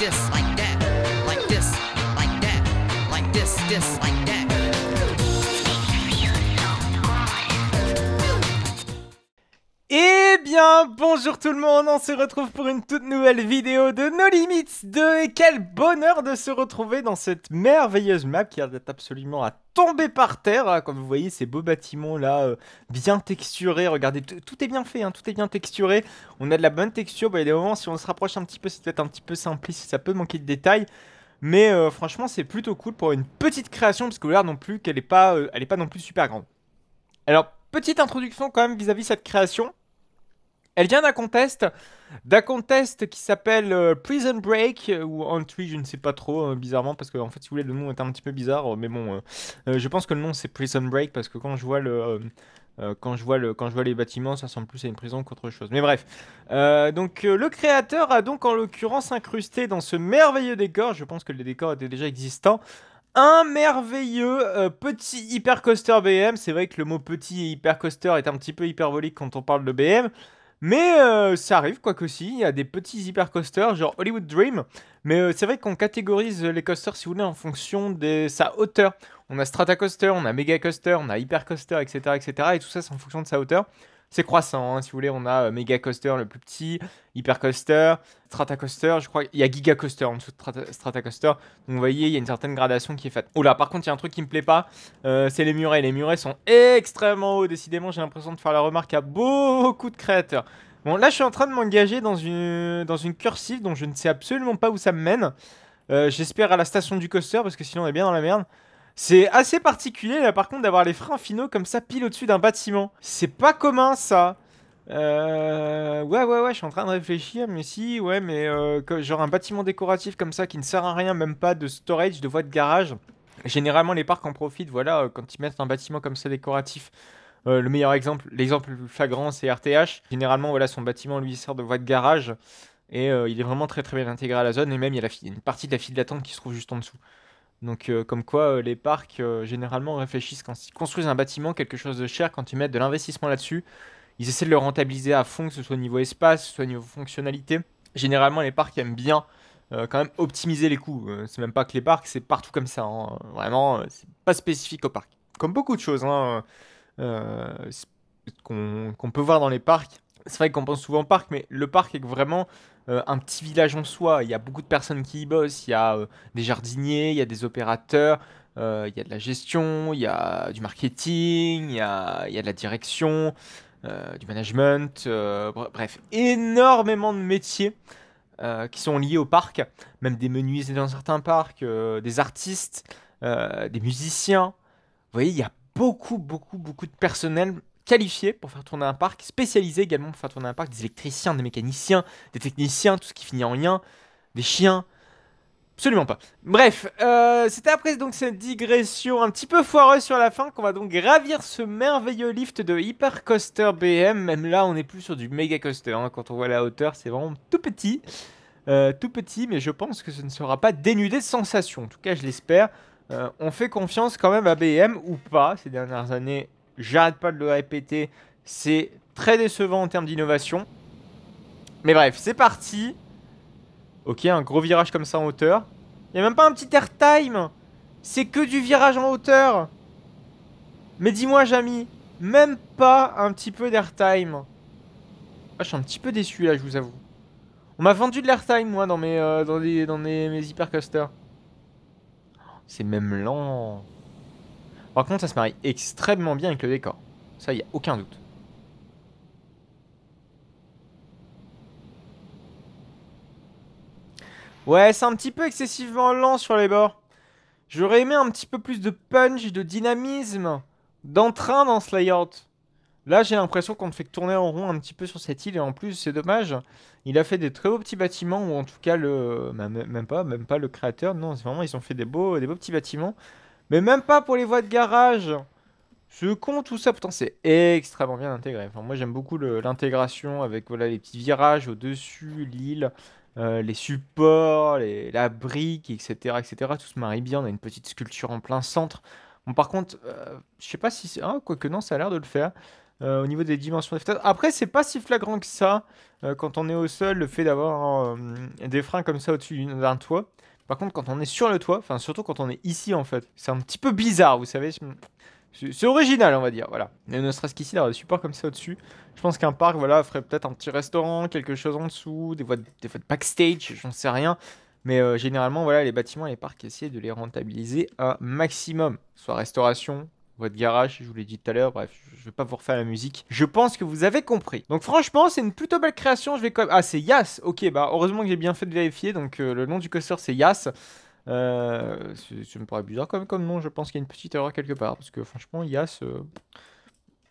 dislike. Bonjour tout le monde, on se retrouve pour une toute nouvelle vidéo de No Limits 2 et quel bonheur de se retrouver dans cette merveilleuse map qui a d'être absolument à tomber par terre, hein. comme vous voyez ces beaux bâtiments là, euh, bien texturés, regardez, tout est bien fait, hein, tout est bien texturé, on a de la bonne texture, bah, il y a des moments si on se rapproche un petit peu c'est peut-être un petit peu simpliste, ça peut manquer de détails, mais euh, franchement c'est plutôt cool pour une petite création parce que l'air non plus qu'elle n'est pas, euh, elle pas non plus super grande. Alors petite introduction quand même vis à -vis cette création, elle vient d'un contest, d'un contest qui s'appelle euh, Prison Break euh, ou Entry, je ne sais pas trop, hein, bizarrement, parce que en fait, si vous voulez, le nom est un petit peu bizarre, euh, mais bon, je pense que le nom c'est Prison Break parce que quand je vois le quand je vois le, quand je vois les bâtiments, ça ressemble plus à une prison qu'autre chose. Mais bref, donc le créateur a donc en l'occurrence incrusté dans ce merveilleux décor. Je pense que le décor était déjà existant. Un merveilleux petit petit hypercoaster BM. C'est vrai que le mot petit et hypercoaster est un petit peu hyperbolique quand on parle de BM. Mais euh, ça arrive, quoi aussi, il y a des petits hypercoasters, genre Hollywood Dream. Mais euh, c'est vrai qu'on catégorise les coasters, si vous voulez, en fonction de sa hauteur. On a Stratacoaster, on a coaster, on a Hypercoaster, etc., etc. Et tout ça, c'est en fonction de sa hauteur. C'est croissant, hein, si vous voulez. On a euh, Mega Coaster le plus petit, Hyper Coaster, Coaster. Je crois qu'il y a Giga Coaster en dessous de Coaster. Donc vous voyez, il y a une certaine gradation qui est faite. Oh là, par contre, il y a un truc qui me plaît pas. Euh, c'est les murets. Les murets sont extrêmement hauts. Décidément, j'ai l'impression de faire la remarque à beaucoup de créateurs. Bon, là, je suis en train de m'engager dans une, dans une cursive dont je ne sais absolument pas où ça me mène. Euh, j'espère à la station du coaster parce que sinon, on est bien dans la merde. C'est assez particulier là par contre d'avoir les freins finaux comme ça pile au-dessus d'un bâtiment. C'est pas commun ça. Euh... Ouais, ouais, ouais, je suis en train de réfléchir, mais si, ouais, mais euh, genre un bâtiment décoratif comme ça qui ne sert à rien, même pas de storage, de voie de garage. Généralement, les parcs en profitent, voilà, euh, quand ils mettent un bâtiment comme ça décoratif. Euh, le meilleur exemple, l'exemple plus flagrant, c'est RTH. Généralement, voilà, son bâtiment lui sert de voie de garage et il est vraiment très très bien intégré à la zone. Et même, il y a une partie de la file d'attente qui se trouve juste en dessous. Donc, euh, comme quoi, euh, les parcs, euh, généralement, réfléchissent quand ils construisent un bâtiment, quelque chose de cher, quand ils mettent de l'investissement là-dessus, ils essaient de le rentabiliser à fond, que ce soit au niveau espace, soit au niveau fonctionnalité. Généralement, les parcs aiment bien quand même optimiser les coûts. c'est même pas que les parcs, c'est partout comme ça. Hein. Vraiment, c'est pas spécifique aux parcs. Comme beaucoup de choses hein, qu'on peut voir dans les parcs. C'est vrai qu'on pense souvent au parc, mais le parc est vraiment euh, un petit village en soi. Il y a beaucoup de personnes qui y bossent. Il y a euh, des jardiniers, il y a des opérateurs, euh, il y a de la gestion, il y a du marketing, il y a, il y a de la direction, du management. bref, énormément de métiers. qui sont liés au parc, même des menuisiers dans certains parcs, des artistes, des musiciens. Vous voyez, il y a beaucoup, beaucoup, beaucoup de personnel qualifié pour faire tourner un parc, spécialisé également pour faire tourner un parc, des électriciens, des mécaniciens, des techniciens, tout ce qui finit en lien, des chiens. Absolument pas. Bref, euh, c'était après donc cette digression un petit peu foireuse sur la fin qu'on va donc gravir ce merveilleux lift de Hyper Coaster BM. Même là, on n'est plus sur du méga coaster. Hein. Quand on voit la hauteur, c'est vraiment tout petit. Euh, tout petit, mais je pense que ce ne sera pas dénudé de sensations. En tout cas, je l'espère. Euh, on fait confiance quand même à BM ou pas. Ces dernières années, J'arrête pas de le répéter. C'est très décevant en termes d'innovation. Mais bref, c'est parti. Ok, un gros virage comme ça en hauteur. Il n'y a même pas un petit airtime. C'est que du virage en hauteur. Mais dis-moi, Jamy, même pas un petit peu d'airtime. Ah, je suis un petit peu déçu là, je vous avoue. On m'a vendu de l'airtime, moi, dans mes, euh, dans, C'est même lent. Par contre, ça se marie extrêmement bien avec le décor. Ça, il n'y a aucun doute. Ouais, c'est un petit peu excessivement lent sur les bords. J'aurais aimé un petit peu plus de punch, de dynamisme, d'entrain dans ce layout. Là, j'ai l'impression qu'on ne fait que tourner en rond un petit peu sur cette île, et en plus, c'est dommage. Il a fait des très beaux petits bâtiments, ou en tout cas, le même, pas, même pas le créateur, non, c'est vraiment, ils ont fait des beaux, des beaux petits bâtiments. Mais même pas pour les voies de garage. Ce con, tout ça, pourtant c'est extrêmement bien intégré. moi j'aime beaucoup l'intégration avec voilà, les petits virages au-dessus, l'île, euh, les supports, les, la brique, etc., etc. Tout se marie bien, on a une petite sculpture en plein centre. Bon, par contre, euh, je sais pas si c'est... Ah, quoique non, ça a l'air de le faire. Euh, au niveau des dimensions des fenêtres. Après, c'est pas si flagrant que ça. quand on est au sol, le fait d'avoir des freins comme ça au-dessus d'un toit, par contre, quand on est sur le toit, enfin surtout quand on est ici en fait, c'est un petit peu bizarre, vous savez. C'est original, on va dire, voilà. Mais ne serait-ce qu'ici, là, des supports comme ça au-dessus. Je pense qu'un parc, voilà, ferait peut-être un petit restaurant, quelque chose en dessous, des voies de, des voies de backstage, j'en sais rien. Mais euh, généralement, voilà, les bâtiments, les parcs, essayer de les rentabiliser un maximum. Soit restauration, votre garage, je vous l'ai dit tout à l'heure, bref, je vais pas vous refaire la musique. Je pense que vous avez compris. Donc franchement, c'est une plutôt belle création, je vais quand même... Ah, c'est Yas Ok, bah heureusement que j'ai bien fait de vérifier, donc euh, le nom du coaster c'est Yas. Euh, ça me paraît bizarre quand même comme nom, je pense qu'il y a une petite erreur quelque part, parce que franchement, Yas... Euh,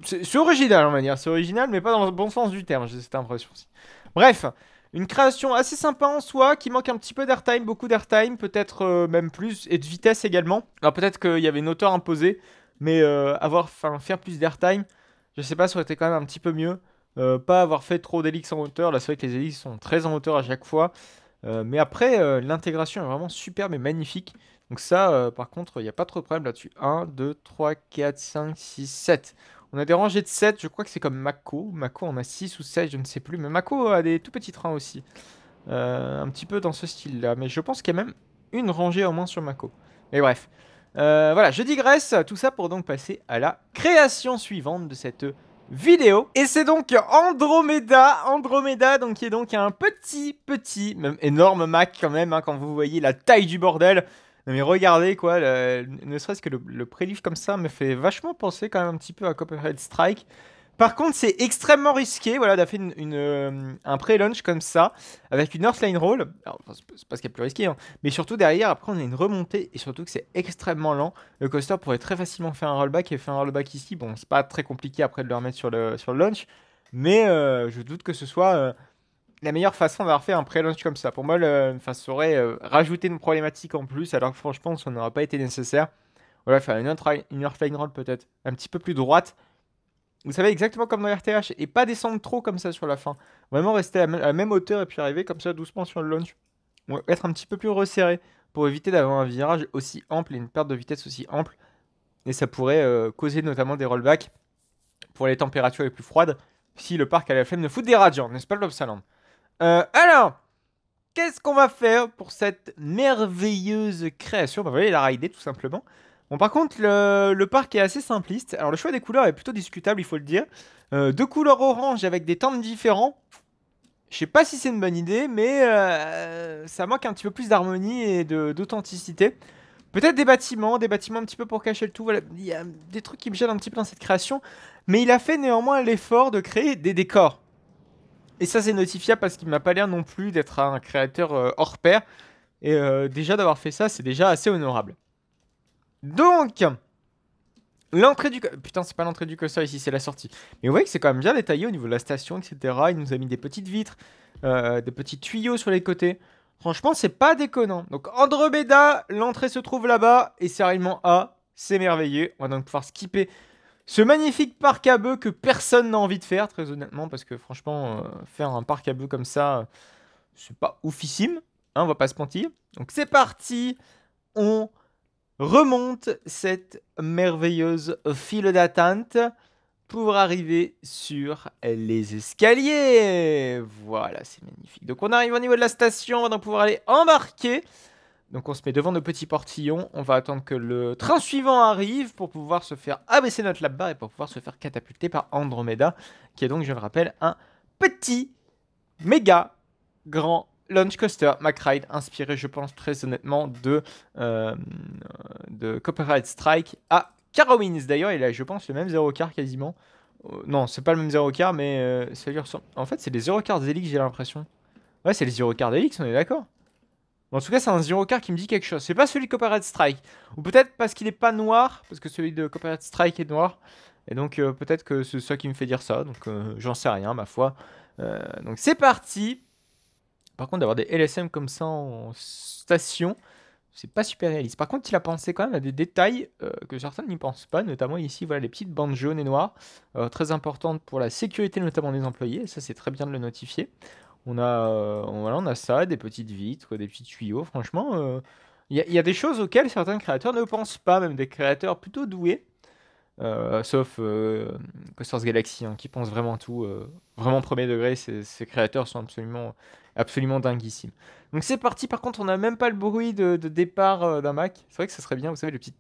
c'est original, on va dire, c'est original, mais pas dans le bon sens du terme, j'ai cette impression-ci. Bref, une création assez sympa en soi, qui manque un petit peu d'airtime, beaucoup d'airtime, peut-être euh, même plus, et de vitesse également. Alors peut-être qu'il y avait une hauteur imposée, mais euh, avoir, faire plus d'airtime, je sais pas, ça aurait été quand même un petit peu mieux. Euh, pas avoir fait trop d'élix en hauteur. Là, c'est vrai que les hélix sont très en hauteur à chaque fois. Euh, mais après, l'intégration est vraiment superbe et magnifique. Donc ça, par contre, il n'y a pas trop de problème là-dessus. 1, 2, 3, 4, 5, 6, 7. On a des rangées de 7, je crois que c'est comme Mako. Mako on a 6 ou 7, je ne sais plus. Mais Mako a des tout petits trains aussi. un petit peu dans ce style-là. Mais je pense qu'il y a même une rangée au moins sur Mako. Mais bref. Euh, voilà, je digresse, tout ça pour donc passer à la création suivante de cette vidéo. Et c'est donc Andromeda, Andromeda, donc qui est donc un petit, petit, même énorme Mac quand même, hein, quand vous voyez la taille du bordel. mais regardez quoi, ne serait-ce que le, le comme ça me fait vachement penser quand même un petit peu à Copperhead Strike. Par contre, c'est extrêmement risqué, voilà, d'avoir fait euh, un pré-launch comme ça, avec une Earthline Roll. c'est pas ce qui est le plus risqué, hein. mais surtout derrière, après, on a une remontée, et surtout que c'est extrêmement lent. Le coaster pourrait très facilement faire un rollback, et faire un rollback ici, bon, c'est pas très compliqué après de le remettre sur le, sur le launch, mais euh, je doute que ce soit euh, la meilleure façon d'avoir fait un pré-launch comme ça. Pour moi, ça aurait rajouté une problématique en plus, alors que franchement, ça n'aurait pas été nécessaire. On va faire une, une Earthline Roll peut-être un petit peu plus droite, vous savez, exactement comme dans RTH, et pas descendre trop comme ça sur la fin. Vraiment rester à, la même hauteur et puis arriver comme ça doucement sur le launch. Ou être un petit peu plus resserré pour éviter d'avoir un virage aussi ample et une perte de vitesse aussi ample. Et ça pourrait euh, causer notamment des rollbacks pour les températures les plus froides si le parc à la flemme ne fout des radiants, n'est-ce pas, le euh, Alors, qu'est-ce qu'on va faire pour cette merveilleuse création bah, Vous voyez, la rider tout simplement. Bon, par contre, le, parc est assez simpliste. Alors, le choix des couleurs est plutôt discutable, il faut le dire. Euh, deux couleurs orange avec des teintes différentes, Je sais pas si c'est une bonne idée, mais euh, ça manque un petit peu plus d'harmonie et d'authenticité. Peut-être des bâtiments, des bâtiments un petit peu pour cacher le tout. Il y a des trucs qui me gênent un petit peu dans cette création. Mais il a fait néanmoins l'effort de créer des décors. Et ça, c'est notifiable parce qu'il m'a pas l'air non plus d'être un créateur euh, hors pair. Et déjà d'avoir fait ça, c'est déjà assez honorable. Donc, l'entrée du... Putain, c'est pas l'entrée du coaster ici, c'est la sortie. Mais vous voyez que c'est quand même bien détaillé au niveau de la station, etc. Il nous a mis des petites vitres, euh, des petits tuyaux sur les côtés. Franchement, c'est pas déconnant. Donc, Andromeda, l'entrée se trouve là-bas. Et sérieusement, ah, c'est merveilleux. On va donc pouvoir skipper ce magnifique parc à bœufs que personne n'a envie de faire, très honnêtement, parce que franchement, euh, faire un parc à bœufs comme ça, euh, c'est pas oufissime, hein, on va pas se mentir. Donc c'est parti, on remonte cette merveilleuse file d'attente pour arriver sur les escaliers. Voilà, c'est magnifique. Donc on arrive au niveau de la station, on va donc pouvoir aller embarquer. Donc on se met devant nos petits portillons, on va attendre que le train suivant arrive pour pouvoir se faire abaisser notre lap-bar et pour pouvoir se faire catapulter par Andromeda, qui est donc, je le rappelle, un petit, méga, grand Launch Coaster, McRide, inspiré, je pense très honnêtement, de, euh, de Copyright Strike à Carowinds. D'ailleurs, il a, je pense, le même 0 car quasiment. Euh, non, c'est pas le même 0 car, mais euh, ça En fait, c'est les 0 car d'Elix, j'ai l'impression. Ouais, c'est les 0 car d'Elix, on est d'accord. en tout cas, c'est un 0 car qui me dit quelque chose. C'est pas celui de Copyright Strike. Ou peut-être parce qu'il est pas noir, parce que celui de Copyright Strike est noir. Et donc, peut-être que c'est ça qui me fait dire ça. Donc, j'en sais rien, ma foi. donc, c'est parti par contre, d'avoir des LSM comme ça en station, c'est pas super réaliste. Par contre, il a pensé quand même à des détails euh, que certains n'y pensent pas, notamment ici, voilà, les petites bandes jaunes et noires, euh, très importantes pour la sécurité notamment des employés, ça c'est très bien de le notifier. On a, euh, voilà, on a ça, des petites vitres, des petits tuyaux, franchement, il y, a des choses auxquelles certains créateurs ne pensent pas, même des créateurs plutôt doués, sauf Costors Galaxy, hein, qui pense vraiment tout, vraiment premier degré, Ses ces créateurs sont absolument absolument dinguissime. Donc c'est parti, par contre on n'a même pas le bruit de, départ euh, d'un Mac. C'est vrai que ça serait bien, vous savez, le petit...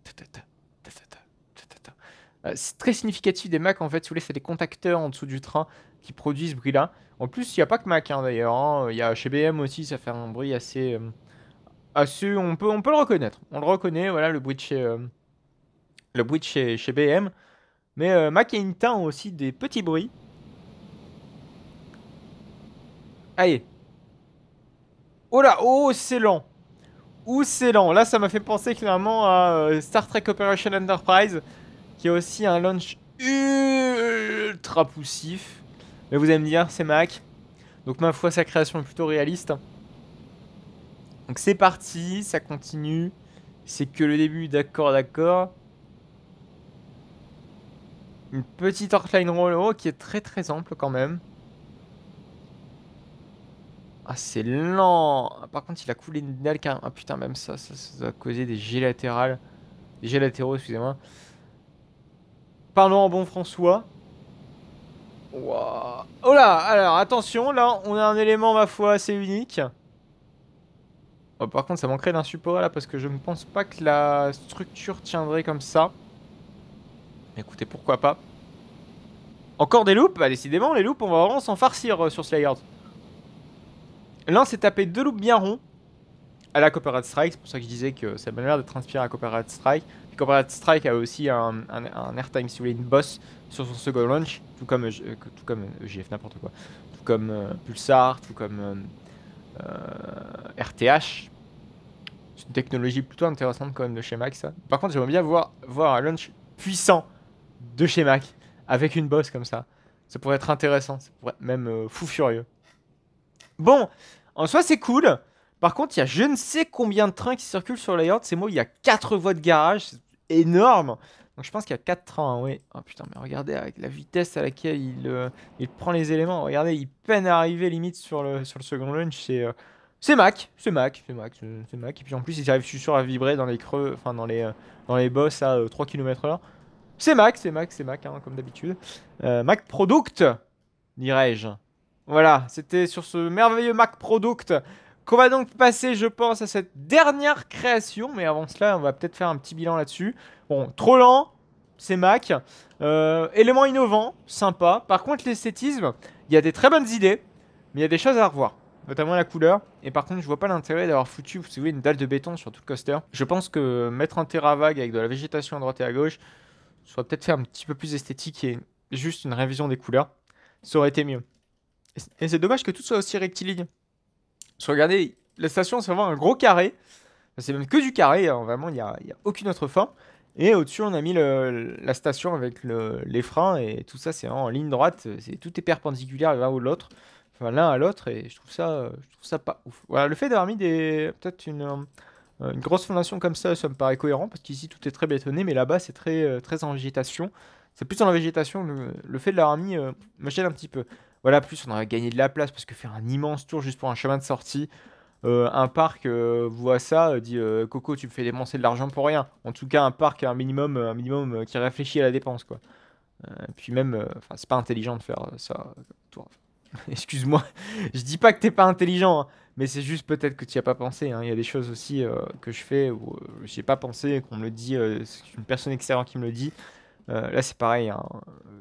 C'est très significatif des Macs en fait, si vous voulez, c'est des contacteurs en dessous du train qui produisent ce bruit-là. En plus, il n'y a pas que Mac hein, d'ailleurs, hein. il y a chez BM aussi, ça fait un bruit euh, assez... on, peut, on peut le reconnaître, on le reconnaît, voilà le bruit de chez, euh, le bruit de chez, BM. Mais Mac et Inta ont aussi des petits bruits. Allez, Oh là, oh, c'est lent. Ou c'est lent. Là, ça m'a fait penser clairement à euh, Star Trek Operation Enterprise, qui est aussi un launch ultra poussif. Mais vous allez me dire, c'est Mac. Donc, ma foi, sa création est plutôt réaliste. Donc, c'est parti, ça continue. C'est que le début, d'accord, d'accord. Une petite outline roll qui est très très ample quand même. Ah, c'est lent Par contre, il a coulé une dalle Ah putain, même ça, ça, a causé des jets latéraux. Des jets latéraux, excusez-moi. Parlons en bon François. Oh là Alors, attention, là, on a un élément, ma foi, assez unique. Oh, par contre, ça manquerait d'un support là, parce que je ne pense pas que la structure tiendrait comme ça. Écoutez, pourquoi pas. Encore des loupes Bah, décidément, les loups, on va vraiment s'en farcir euh, sur Slayard. Là, s'est tapé deux loops bien ronds à la Copperhead Strike. C'est pour ça que je disais que ça m'a l'air d'être inspiré à Copperhead Strike. Puis Strike a aussi un, airtime, si une boss sur son second launch, tout comme, euh, tout comme EGF, euh, e n'importe quoi. Tout comme euh, Pulsar, tout comme RTH. C'est une technologie plutôt intéressante quand même de chez Mac, ça. Par contre, j'aimerais bien voir, voir un launch puissant de chez Mac, avec une boss comme ça. Ça pourrait être intéressant, ça pourrait être même fou furieux. Bon, en soi, c'est cool. Par contre, il y a je ne sais combien de trains qui circulent sur la Yard. C'est moi, il y a 4 voies de garage. C'est énorme. Donc je pense qu'il y a 4 trains, oui. Oh putain, mais regardez avec la vitesse à laquelle il, euh, il prend les éléments. Regardez, il peine à arriver limite sur le, sur le second launch, C'est euh, c'est Mac, c'est Mac, c'est Mac, c'est Mac. Et puis en plus, il arrive, je sûr, à vibrer dans les creux, enfin dans les, euh, dans les bosses à 3 km h C'est Mac, c'est Mac, c'est Mac, hein, comme d'habitude. Mac Product, dirais-je. Voilà, c'était sur ce merveilleux Mac Product qu'on va donc passer, je pense, à cette dernière création. Mais avant cela, on va peut-être faire un petit bilan là-dessus. Bon, trop lent, c'est Mac. Euh, élément innovant, sympa. Par contre, l'esthétisme, il y a des très bonnes idées, mais il y a des choses à revoir. Notamment la couleur. Et par contre, je vois pas l'intérêt d'avoir foutu, vous savez, une dalle de béton sur tout le coaster. Je pense que mettre un terrain vague avec de la végétation à droite et à gauche, ça aurait peut-être fait un petit peu plus esthétique et juste une révision des couleurs. Ça aurait été mieux. Et c'est dommage que tout soit aussi rectiligne. que regardez, la station, c'est vraiment un gros carré. C'est même que du carré, hein. vraiment, il n'y a, aucune autre forme. Et au-dessus, on a mis la station avec les freins et tout ça, c'est en ligne droite. C'est tout est perpendiculaire l'un ou l'autre, enfin l'un à l'autre, et je trouve ça, je trouve ça pas ouf. Voilà, le fait d'avoir mis peut-être une, euh, une grosse fondation comme ça, ça me paraît cohérent parce qu'ici tout est très bétonné, mais là-bas c'est très euh, très en végétation. C'est plus en végétation. Le, fait de l'avoir mis euh, me gêne un petit peu. Voilà, plus on aurait gagné de la place parce que faire un immense tour juste pour un chemin de sortie, euh, un parc euh, voit ça, euh, dit Coco, tu me fais dépenser de l'argent pour rien. En tout cas, un parc un minimum, un minimum qui réfléchit à la dépense, quoi. Et puis même, c'est pas intelligent de faire ça. Excuse-moi, je dis pas que t'es pas intelligent, hein, mais c'est juste peut-être que tu as pas pensé. Hein. Il y a des choses aussi que je fais où j'ai pas pensé, qu'on me le dit, c'est une personne extérieure qui me le dit. Euh, là, c'est pareil, hein.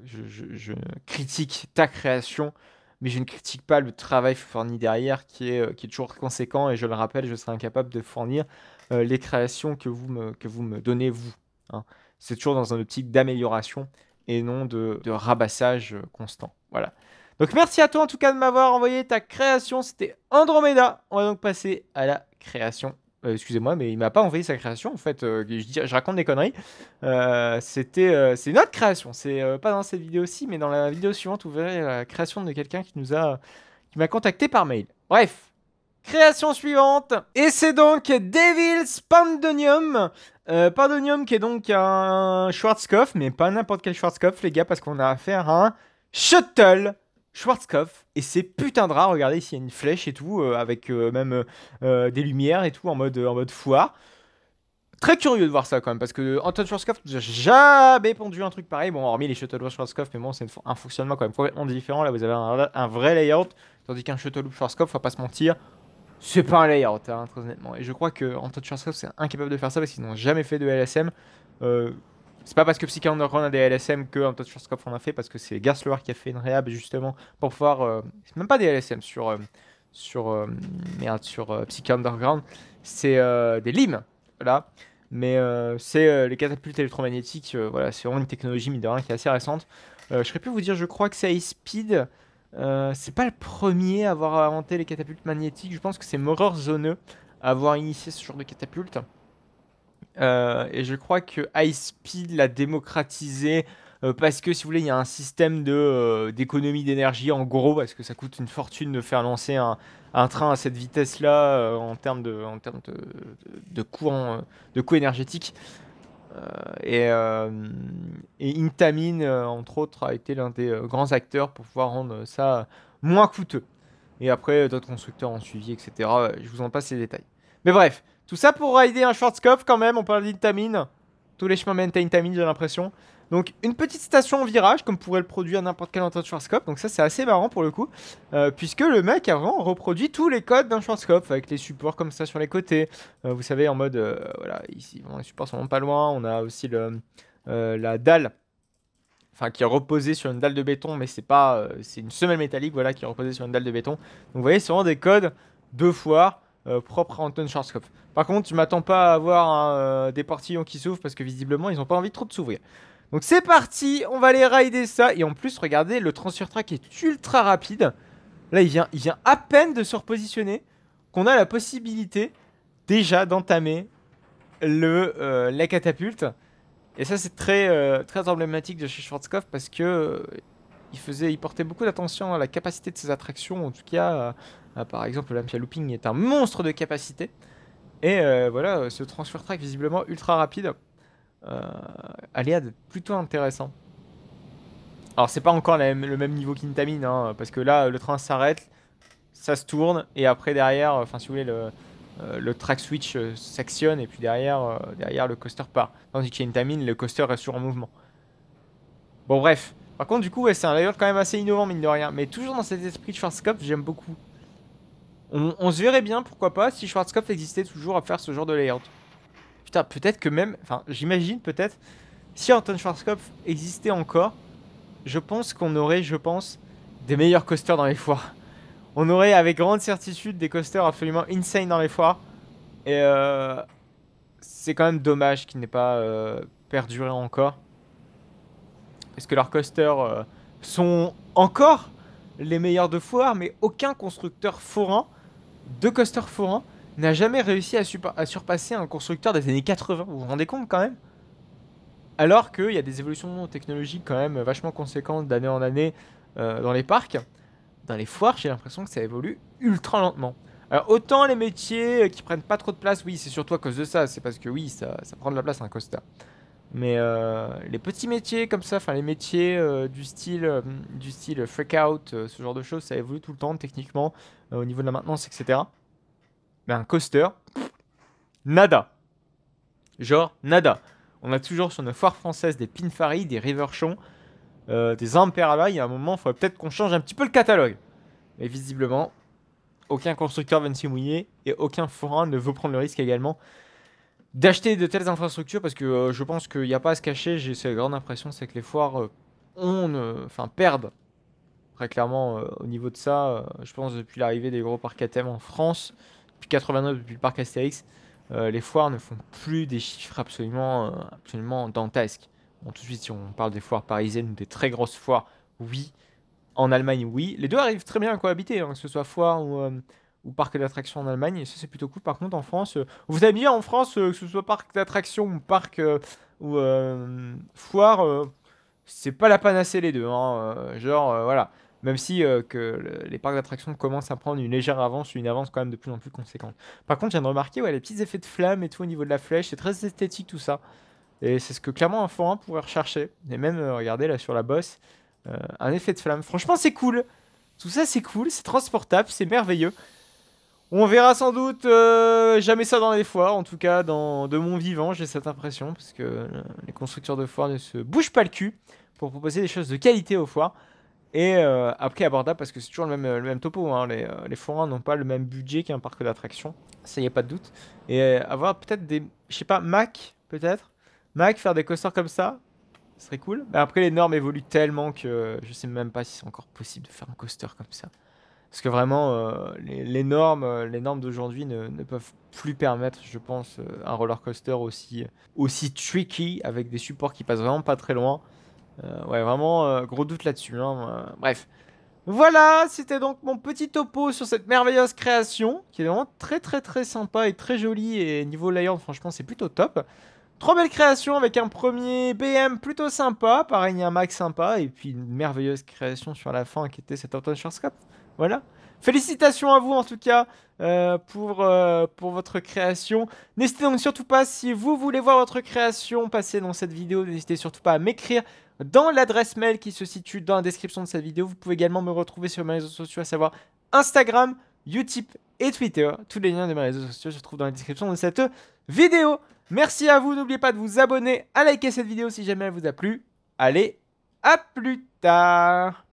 je, critique ta création, mais je ne critique pas le travail fourni derrière qui est, euh, qui est toujours conséquent. Et je le rappelle, je serai incapable de fournir euh, les créations que vous me, que vous me donnez, vous. Hein. C'est toujours dans un optique d'amélioration et non de, de, rabassage constant. Voilà. Donc merci à toi en tout cas de m'avoir envoyé ta création. C'était Andromeda. On va donc passer à la création euh, excusez-moi, mais il m'a pas envoyé sa création. En fait, euh, je, je, raconte des conneries. Euh, c'était, c'est notre création. C'est pas dans cette vidéo-ci, mais dans la vidéo suivante, vous verrez la création de quelqu'un qui nous a, qui m'a contacté par mail. Bref, création suivante. Et c'est donc Devil's Pandonium. Pandonium qui est donc un Schwarzkopf, mais pas n'importe quel Schwarzkopf, les gars, parce qu'on a affaire à un shuttle Schwarzkopf et c'est putain de rats. Regardez, s'il y a une flèche et tout, euh, avec euh, même euh, des lumières et tout en mode, en mode foire. Très curieux de voir ça quand même, parce que Anton Schwarzkopf n'a jamais pondu un truc pareil. Bon, hormis les Shuttleworth Schwarzkopf, mais bon, c'est un fonctionnement quand même complètement différent. Là, vous avez un, vrai layout, tandis qu'un loop Schwarzkopf, faut pas se mentir, c'est pas un layout, hein, très honnêtement. Et je crois que Anton Schwarzkopf, c'est incapable de faire ça parce qu'ils n'ont jamais fait de LSM. C'est pas parce que Psyche Underground a des LSM que un Scope en a fait, parce que c'est Garsloir qui a fait une réhab justement pour pouvoir. Euh, c'est même pas des LSM sur. Euh, sur euh, merde, sur euh, Underground. C'est des limes, là. Mais c'est les catapultes électromagnétiques, voilà, c'est vraiment une technologie, mine qui est assez récente. je serais plus vous dire, je crois que c'est speed c'est pas le premier à avoir inventé les catapultes magnétiques. Je pense que c'est Moror Zoneux e à avoir initié ce genre de catapultes. Euh, et je crois que High Speed l'a démocratisé euh, parce que si vous voulez, il y a un système de, euh, d'économie d'énergie en gros, parce que ça coûte une fortune de faire lancer un, un train à cette vitesse-là en termes de, en termes de, de, de coûts, en, énergétiques. et, Intamin, entre autres, a été l'un des grands acteurs pour pouvoir rendre ça moins coûteux. Et après, d'autres constructeurs ont suivi, etc. Je vous en passe les détails. Mais bref, tout ça pour aider un Schwarzkopf quand même, on parle d'Intamine. Tous les chemins mènent à j'ai l'impression. Donc une petite station en virage, comme pourrait le produire n'importe quel Anton de Schwarzkopf. Donc ça c'est assez marrant pour le coup, euh, puisque le mec a vraiment reproduit tous les codes d'un Schwarzkopf, avec les supports comme ça sur les côtés. Euh, vous savez, en mode, euh, voilà, ici, les supports sont pas loin. On a aussi la dalle. Enfin, qui est reposée sur une dalle de béton, mais c'est pas, c'est une semelle métallique, voilà, qui est reposée sur une dalle de béton. Donc, vous voyez, c'est vraiment des codes deux fois propres à Anton Schwarzkopf. Par contre, je m'attends pas à avoir euh, des portillons qui s'ouvrent parce que visiblement, ils ont pas envie trop de s'ouvrir. Donc c'est parti, on va aller rider ça. Et en plus, regardez, le transfert track est ultra rapide. Là, il vient, il vient à peine de se repositionner qu'on a la possibilité déjà d'entamer le euh, la catapulte. Et ça, c'est très, euh, très emblématique de chez Schwarzkopf parce que il, faisait, il portait beaucoup d'attention à la capacité de ses attractions. En tout cas, par exemple, Lampia Looping est un monstre de capacité. Et euh, voilà, euh, ce transfert track visiblement ultra rapide. Euh, Aliad, plutôt intéressant. Alors c'est pas encore le même niveau qu'Intamin, hein, parce que là euh, le train s'arrête, ça se tourne, et après derrière, enfin si vous voulez, le, track switch s'actionne, et puis derrière, derrière le coaster part. Tandis Intamin, le coaster reste sur en mouvement. Bon bref, par contre, du coup, c'est un layout quand même assez innovant, mine de rien. Mais toujours dans cet esprit de Schwarzkopf, j'aime beaucoup. On, se verrait bien, pourquoi pas, si Schwarzkopf existait toujours à faire ce genre de layout. Putain, peut-être que même... Enfin, j'imagine peut-être... Si Anton Schwarzkopf existait encore, je pense qu'on aurait, je pense, des meilleurs coasters dans les foires. On aurait avec grande certitude des coasters absolument insane dans les foires. Et euh, c'est quand même dommage qu'il n'ait pas euh, perduré encore. Parce que leurs coasters euh, sont encore les meilleurs de foire, mais aucun constructeur forain de Coaster Forain n'a jamais réussi à, surpasser un constructeur des années 80. Vous vous rendez compte quand même Alors qu'il y a des évolutions technologiques quand même vachement conséquentes d'année en année euh, dans les parcs. Dans les foires, j'ai l'impression que ça évolue ultra lentement. Alors autant les métiers qui prennent pas trop de place, oui, c'est surtout à cause de ça. C'est parce que oui, ça, prend de la place un coaster. Costa. Mais euh, les petits métiers comme ça, enfin les métiers euh, du style euh, du style freak out, ce genre de choses, ça évolue tout le temps techniquement au niveau de la maintenance, etc. Mais un coaster, nada. Genre nada. On a toujours sur nos foires françaises des Pinfari, des Riverchon, des Imperala. Il y a un moment, il faudrait peut-être qu'on change un petit peu le catalogue. Mais visiblement, aucun constructeur va ne s'y mouiller et aucun forain ne veut prendre le risque également d'acheter de telles infrastructures parce que euh, je pense qu'il n'y a pas à se cacher. J'ai cette grande impression, c'est que les foires euh, euh, enfin perdent très clairement au niveau de ça. je pense depuis l'arrivée des gros parcs ATM en France, depuis 89, depuis le parc Astérix, les foires ne font plus des chiffres absolument, absolument dantesques. Bon, tout de suite, si on parle des foires parisiennes ou des très grosses foires, oui. En Allemagne, oui. Les deux arrivent très bien à cohabiter, hein, que ce soit foire ou, ou parc d'attractions en Allemagne. Et ça, c'est plutôt cool. Par contre, en France, euh, vous avez bien en France, euh, que ce soit parc d'attractions ou parc euh, ou foire, c'est pas la panacée les deux. Hein, genre, voilà. Même si que les parcs d'attractions commencent à prendre une légère avance, une avance quand même de plus en plus conséquente. Par contre, j'ai remarqué ouais, les petits effets de flamme et tout au niveau de la flèche, c'est très esthétique tout ça. Et c'est ce que clairement un forain pourrait rechercher. Et même, regardez là sur la bosse, un effet de flamme. Franchement, c'est cool. Tout ça, c'est cool, c'est transportable, c'est merveilleux. On verra sans doute euh, jamais ça dans les foires, en tout cas dans, de mon vivant, j'ai cette impression, parce que euh, les constructeurs de foires ne se bougent pas le cul pour proposer des choses de qualité aux foires et euh, après, abordable, parce que c'est toujours le même, topo. Hein. les, les, n'ont pas le même budget qu'un parc d'attractions, ça y est, pas de doute. Et avoir peut-être des, je sais pas, Mac peut-être, Mac faire des coasters comme ça, ce serait cool. Mais après, les normes évoluent tellement que je sais même pas si c'est encore possible de faire un coaster comme ça. Parce que vraiment, euh, les, normes, euh, les normes d'aujourd'hui ne, peuvent plus permettre, je pense, euh, un roller coaster aussi, aussi tricky avec des supports qui passent vraiment pas très loin. ouais, vraiment, gros doute là-dessus. Hein, bref. Voilà, c'était donc mon petit topo sur cette merveilleuse création, qui est vraiment très très très sympa et très jolie, et niveau layout, franchement, c'est plutôt top. Trois belles créations avec un premier BM plutôt sympa, pareil, il y a un Mac sympa, et puis une merveilleuse création sur la fin qui était cette Anton Scope. Voilà. Félicitations à vous en tout cas euh, pour, euh, pour votre création. N'hésitez donc surtout pas, si vous voulez voir votre création passer dans cette vidéo, n'hésitez surtout pas à m'écrire dans l'adresse mail qui se situe dans la description de cette vidéo. Vous pouvez également me retrouver sur mes réseaux sociaux, à savoir Instagram, Utip et Twitter. Tous les liens de mes réseaux sociaux se trouvent dans la description de cette vidéo. Merci à vous, n'oubliez pas de vous abonner, à liker cette vidéo si jamais elle vous a plu. Allez, à plus tard